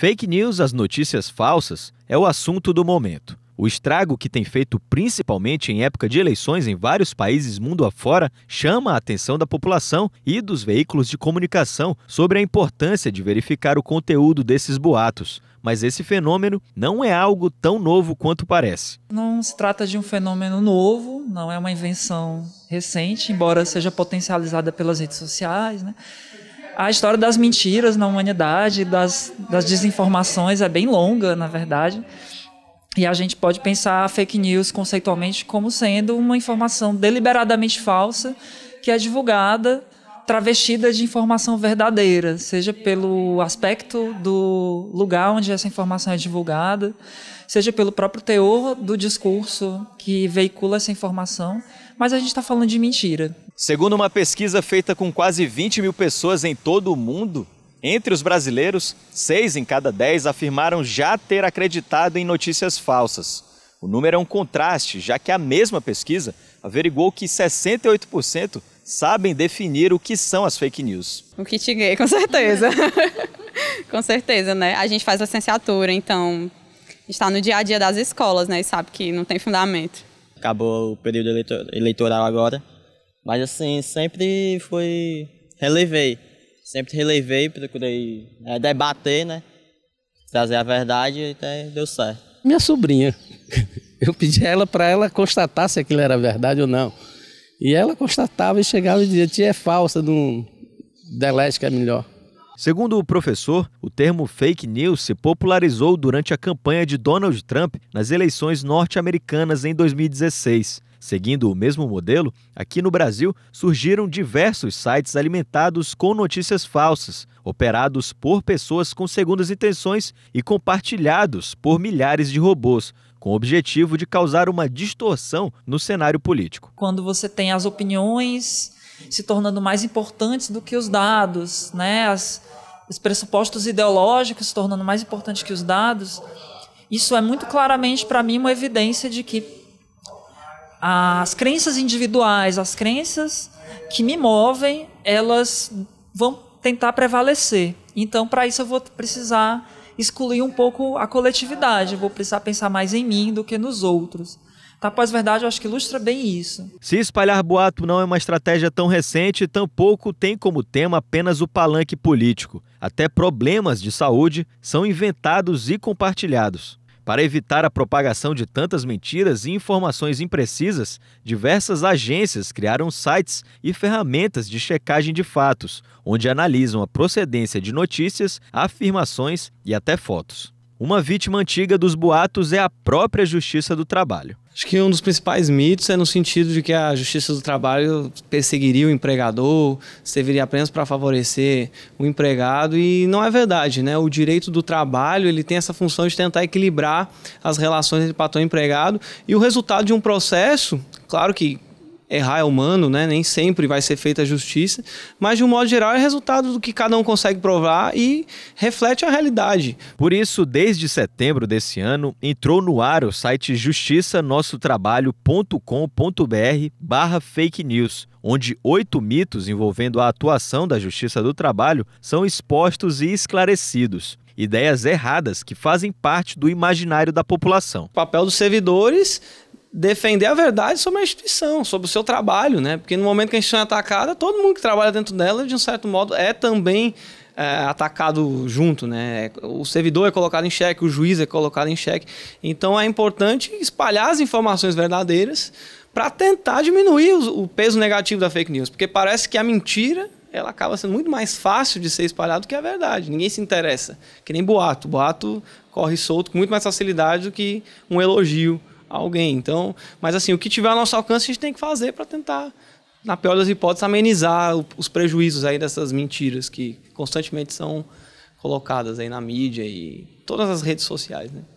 Fake news, as notícias falsas, é o assunto do momento. O estrago que tem feito principalmente em época de eleições em vários países mundo afora chama a atenção da população e dos veículos de comunicação sobre a importância de verificar o conteúdo desses boatos. Mas esse fenômeno não é algo tão novo quanto parece. Não se trata de um fenômeno novo, não é uma invenção recente, embora seja potencializada pelas redes sociais, né? A história das mentiras na humanidade, das, das desinformações, é bem longa, na verdade. E a gente pode pensar a fake news conceitualmente como sendo uma informação deliberadamente falsa que é divulgada travestida de informação verdadeira, seja pelo aspecto do lugar onde essa informação é divulgada, seja pelo próprio teor do discurso que veicula essa informação. Mas a gente está falando de mentira. Segundo uma pesquisa feita com quase 20 mil pessoas em todo o mundo, entre os brasileiros, 6 em cada 10 afirmaram já ter acreditado em notícias falsas. O número é um contraste, já que a mesma pesquisa averigou que 68% sabem definir o que são as fake news. O que gay, com certeza. com certeza, né? A gente faz licenciatura, então está no dia a dia das escolas, né? E sabe que não tem fundamento. Acabou o período eleitoral agora. Mas assim, sempre foi. relevei. Sempre relevei, procurei é, debater, né? Trazer a verdade e até deu certo. Minha sobrinha. Eu pedi a ela para ela constatar se aquilo era verdade ou não. E ela constatava e chegava e dizia: tia, é falsa, não. Delete que é melhor. Segundo o professor, o termo fake news se popularizou durante a campanha de Donald Trump nas eleições norte-americanas em 2016. Seguindo o mesmo modelo, aqui no Brasil surgiram diversos sites alimentados com notícias falsas, operados por pessoas com segundas intenções e compartilhados por milhares de robôs, com o objetivo de causar uma distorção no cenário político. Quando você tem as opiniões se tornando mais importantes do que os dados, né? As, os pressupostos ideológicos se tornando mais importantes que os dados, isso é muito claramente para mim uma evidência de que as crenças individuais, as crenças que me movem, elas vão tentar prevalecer. Então, para isso, eu vou precisar excluir um pouco a coletividade, vou precisar pensar mais em mim do que nos outros. Tá pós-verdade, eu acho que ilustra bem isso. Se espalhar boato não é uma estratégia tão recente, tampouco tem como tema apenas o palanque político. Até problemas de saúde são inventados e compartilhados. Para evitar a propagação de tantas mentiras e informações imprecisas, diversas agências criaram sites e ferramentas de checagem de fatos, onde analisam a procedência de notícias, afirmações e até fotos. Uma vítima antiga dos boatos é a própria Justiça do Trabalho. Acho que um dos principais mitos é no sentido de que a Justiça do Trabalho perseguiria o empregador, serviria apenas para favorecer o empregado e não é verdade, né? O direito do trabalho ele tem essa função de tentar equilibrar as relações entre patrão e empregado e o resultado de um processo, claro que errar é humano, né? Nem sempre vai ser feita a justiça, mas de um modo geral é resultado do que cada um consegue provar e reflete a realidade. Por isso, desde setembro desse ano, entrou no ar o site justiçanossotrabalho.com.br/barra fake news onde oito mitos envolvendo a atuação da Justiça do Trabalho são expostos e esclarecidos. Ideias erradas que fazem parte do imaginário da população. O papel dos servidores defender a verdade sobre a instituição, sobre o seu trabalho, né? Porque no momento que a instituição é atacada, todo mundo que trabalha dentro dela, de um certo modo, é também é, atacado junto, né? O servidor é colocado em xeque, o juiz é colocado em xeque. Então é importante espalhar as informações verdadeiras para tentar diminuir o, o peso negativo da fake news, porque parece que a mentira ela acaba sendo muito mais fácil de ser espalhada do que a verdade. Ninguém se interessa. Que nem boato. Boato corre solto com muito mais facilidade do que um elogio alguém. Então, mas assim, o que tiver ao nosso alcance, a gente tem que fazer para tentar, na pior das hipóteses, amenizar os prejuízos aí dessas mentiras que constantemente são colocadas aí na mídia e todas as redes sociais, né?